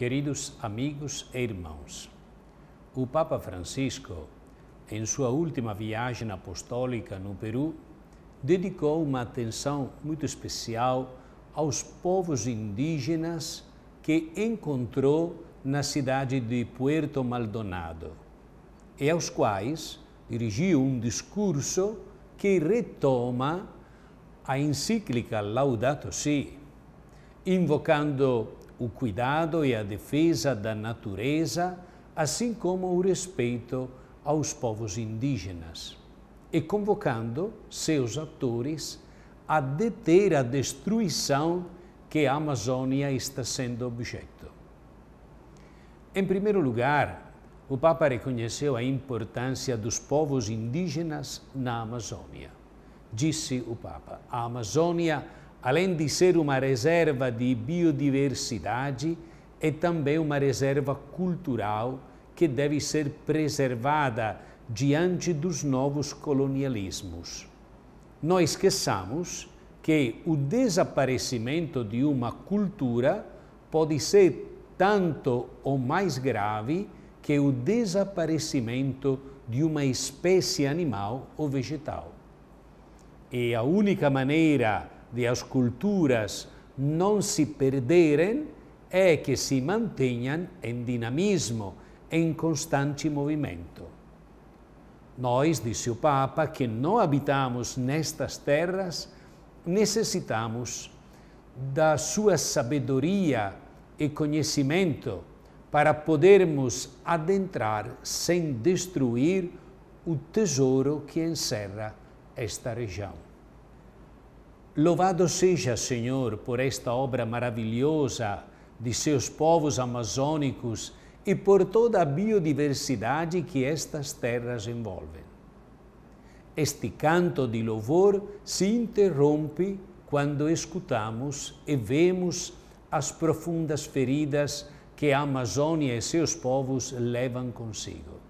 Queridos amigos e irmãos, o Papa Francisco, em sua última viagem apostólica no Peru, dedicou uma atenção muito especial aos povos indígenas que encontrou na cidade de Puerto Maldonado e aos quais dirigiu um discurso que retoma a encíclica Laudato Si, invocando o cuidado e a defesa da natureza, assim como o respeito aos povos indígenas, e convocando seus atores a deter a destruição que a Amazônia está sendo objeto. Em primeiro lugar, o Papa reconheceu a importância dos povos indígenas na Amazônia. Disse o Papa: a Amazônia além de ser uma reserva de biodiversidade, é também uma reserva cultural que deve ser preservada diante dos novos colonialismos. Não esqueçamos que o desaparecimento de uma cultura pode ser tanto ou mais grave que o desaparecimento de uma espécie animal ou vegetal. E a única maneira de as culturas não se perderem é que se mantenham em dinamismo, em constante movimento. Nós, disse o Papa, que não habitamos nestas terras, necessitamos da sua sabedoria e conhecimento para podermos adentrar sem destruir o tesouro que encerra esta região. Louvado seja, Senhor, por esta obra maravilhosa de seus povos amazônicos e por toda a biodiversidade que estas terras envolvem. Este canto de louvor se interrompe quando escutamos e vemos as profundas feridas que a Amazônia e seus povos levam consigo.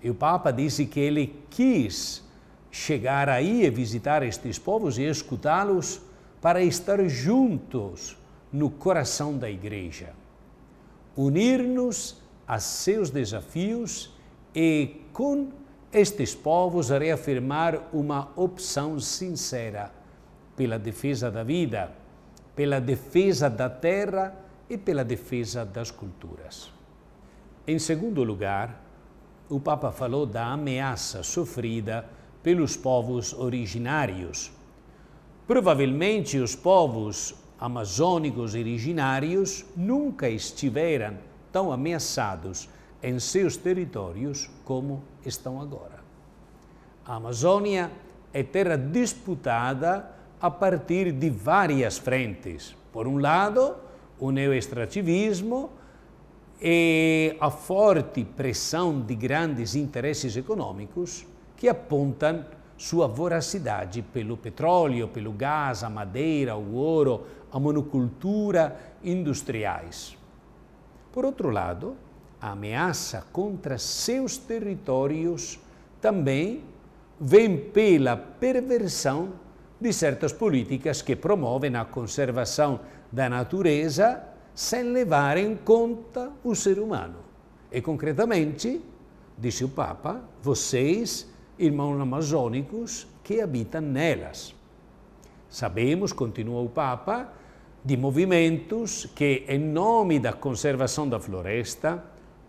E o Papa disse que ele quis chegar aí e visitar estes povos e escutá-los para estar juntos no coração da igreja. Unir-nos a seus desafios e, com estes povos, reafirmar uma opção sincera pela defesa da vida, pela defesa da terra e pela defesa das culturas. Em segundo lugar, o Papa falou da ameaça sofrida pelos povos originários. Provavelmente os povos amazônicos originários nunca estiveram tão ameaçados em seus territórios como estão agora. A Amazônia é terra disputada a partir de várias frentes. Por um lado, o neoextrativismo e a forte pressão de grandes interesses econômicos que apontam sua voracidade pelo petróleo, pelo gás, a madeira, o ouro, a monocultura industriais. Por outro lado, a ameaça contra seus territórios também vem pela perversão de certas políticas que promovem a conservação da natureza sem levar em conta o ser humano. E, concretamente, disse o Papa, vocês irmãos amazônicos que habitam nelas. Sabemos, continua o Papa, de movimentos que, em nome da conservação da floresta,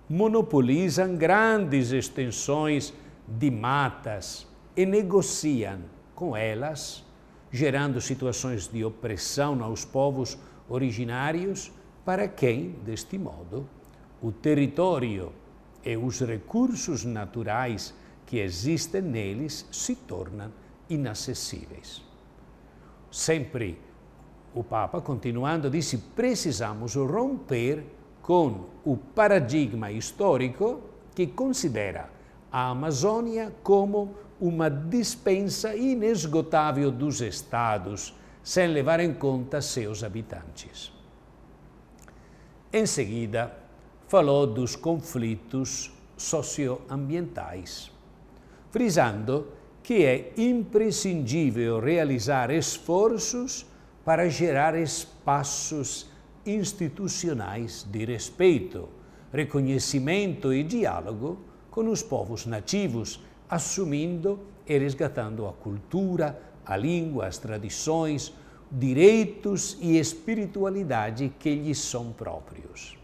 monopolizam grandes extensões de matas e negociam com elas, gerando situações de opressão aos povos originários, para quem, deste modo, o território e os recursos naturais que existem neles se tornam inacessíveis. Sempre o Papa, continuando, disse: precisamos romper com o paradigma histórico que considera a Amazônia como uma dispensa inesgotável dos Estados, sem levar em conta seus habitantes. Em seguida, falou dos conflitos socioambientais frisando que é imprescindível realizar esforços para gerar espaços institucionais de respeito, reconhecimento e diálogo com os povos nativos, assumindo e resgatando a cultura, a língua, as tradições, direitos e espiritualidade que lhes são próprios.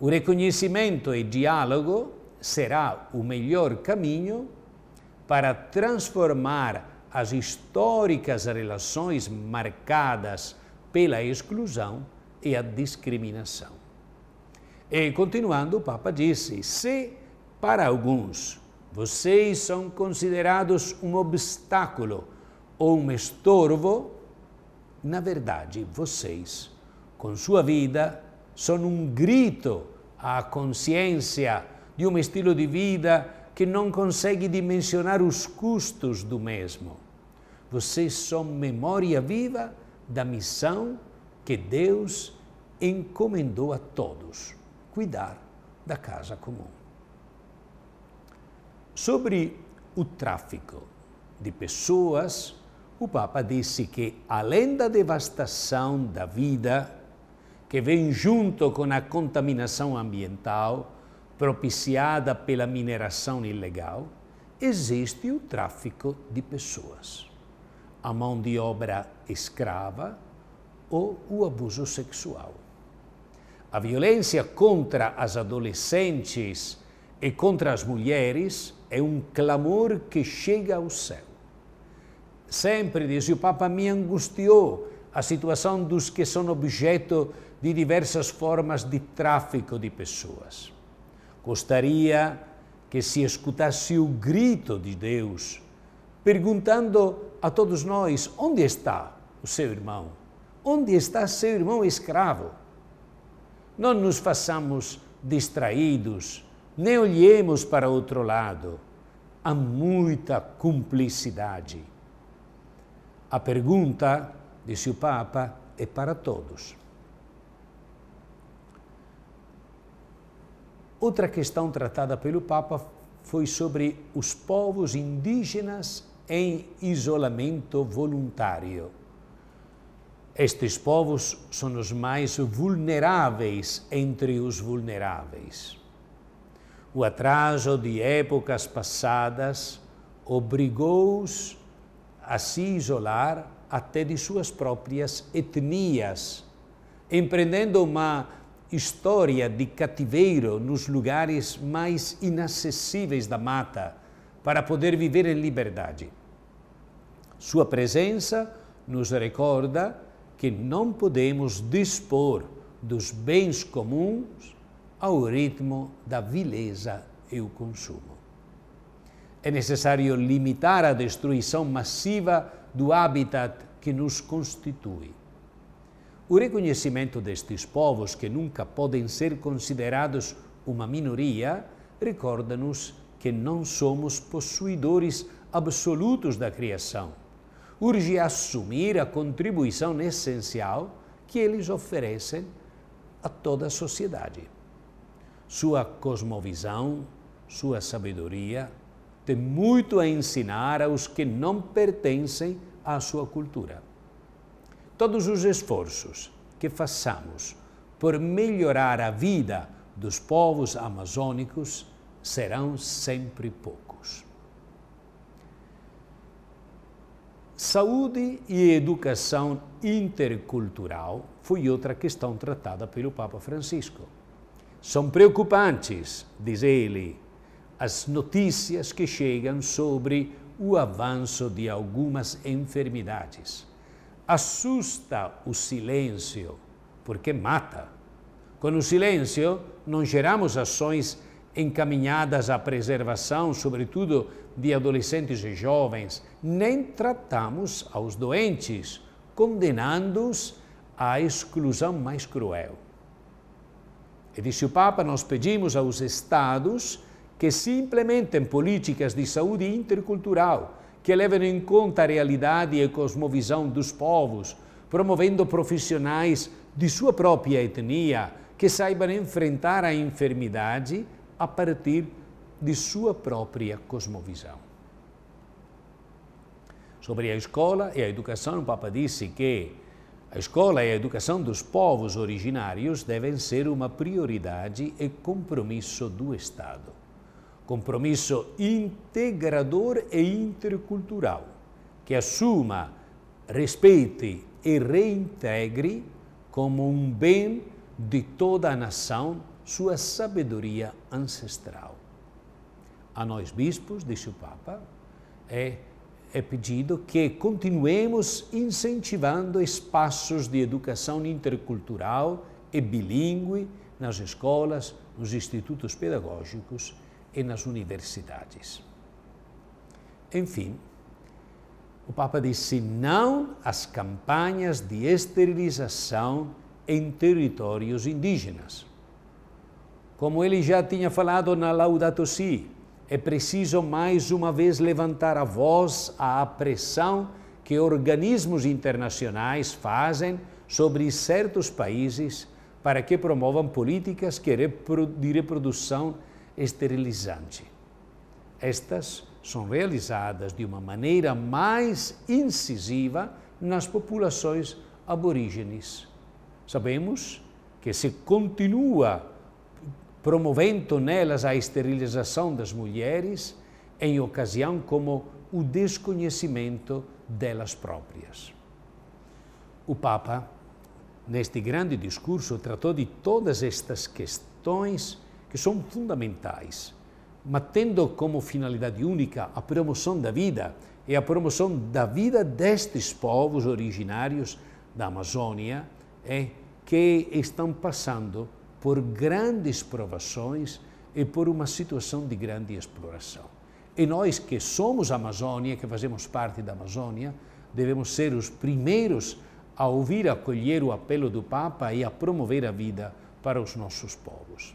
O reconhecimento e diálogo será o melhor caminho para transformar as históricas relações marcadas pela exclusão e a discriminação. E continuando, o Papa disse: se para alguns vocês são considerados um obstáculo ou um estorvo, na verdade, vocês, com sua vida, são um grito à consciência di um stile di vita che non consegue dimensionare os custos do mesmo. Vocês são memória viva da missão que Deus encomendou a todos: cuidar da casa comum. Sobre o tráfico de pessoas, o Papa disse que, além da devastação da vida, que vem junto com a contaminação ambiental, propiciada pela mineração ilegal, existe o tráfico de pessoas, a mão de obra escrava ou o abuso sexual. A violência contra as adolescentes e contra as mulheres é um clamor que chega ao céu. Sempre, diz o Papa, me angustiou a situação dos que são objeto de diversas formas de tráfico de pessoas. Gostaria que se escutasse o grito de Deus, perguntando a todos nós: onde está o seu irmão? Onde está seu irmão escravo? Não nos façamos distraídos, nem olhemos para outro lado. Há muita cumplicidade. A pergunta, disse o Papa, é para todos. Outra questão tratada pelo Papa foi sobre os povos indígenas em isolamento voluntário. Estes povos são os mais vulneráveis entre os vulneráveis. O atraso de épocas passadas obrigou-os a se isolar até de suas próprias etnias, empreendendo uma história de cativeiro nos lugares mais inacessíveis da mata para poder viver em liberdade. Sua presença nos recorda que não podemos dispor dos bens comuns ao ritmo da vileza e o consumo. É necessário limitar a destruição massiva do habitat que nos constitui. O reconhecimento destes povos, que nunca podem ser considerados uma minoria, recorda-nos que não somos possuidores absolutos da criação. Urge assumir a contribuição essencial que eles oferecem a toda a sociedade. Sua cosmovisão, sua sabedoria, tem muito a ensinar aos que não pertencem à sua cultura. Todos os esforços que façamos por melhorar a vida dos povos amazônicos serão sempre poucos. Saúde e educação intercultural foi outra questão tratada pelo Papa Francisco. São preocupantes, diz ele, as notícias que chegam sobre o avanço de algumas enfermidades assusta o silêncio, porque mata. Com o silêncio, não geramos ações encaminhadas à preservação, sobretudo de adolescentes e jovens, nem tratamos aos doentes, condenando-os à exclusão mais cruel. E disse o Papa, nós pedimos aos Estados que se implementem políticas de saúde intercultural, que levam em conta a realidade e a cosmovisão dos povos, promovendo profissionais de sua própria etnia que saibam enfrentar a enfermidade a partir de sua própria cosmovisão. Sobre a escola e a educação, o Papa disse que a escola e a educação dos povos originários devem ser uma prioridade e compromisso do Estado compromisso integrador e intercultural, que assuma, respeite e reintegre como um bem de toda a nação sua sabedoria ancestral. A nós bispos, disse o Papa, é, é pedido que continuemos incentivando espaços de educação intercultural e bilíngue nas escolas, nos institutos pedagógicos e nas universidades. Enfim, o Papa disse não às campanhas de esterilização em territórios indígenas. Como ele já tinha falado na Laudato Si, é preciso mais uma vez levantar a voz à pressão que organismos internacionais fazem sobre certos países para que promovam políticas de reprodução esterilizante. Estas são realizadas de uma maneira mais incisiva nas populações aborígenes. Sabemos que se continua promovendo nelas a esterilização das mulheres em ocasião como o desconhecimento delas próprias. O Papa, neste grande discurso, tratou de todas estas questões que são fundamentais, mas tendo como finalidade única a promoção da vida e a promoção da vida destes povos originários da Amazônia, é, que estão passando por grandes provações e por uma situação de grande exploração. E nós que somos Amazônia, que fazemos parte da Amazônia, devemos ser os primeiros a ouvir acolher o apelo do Papa e a promover a vida para os nossos povos.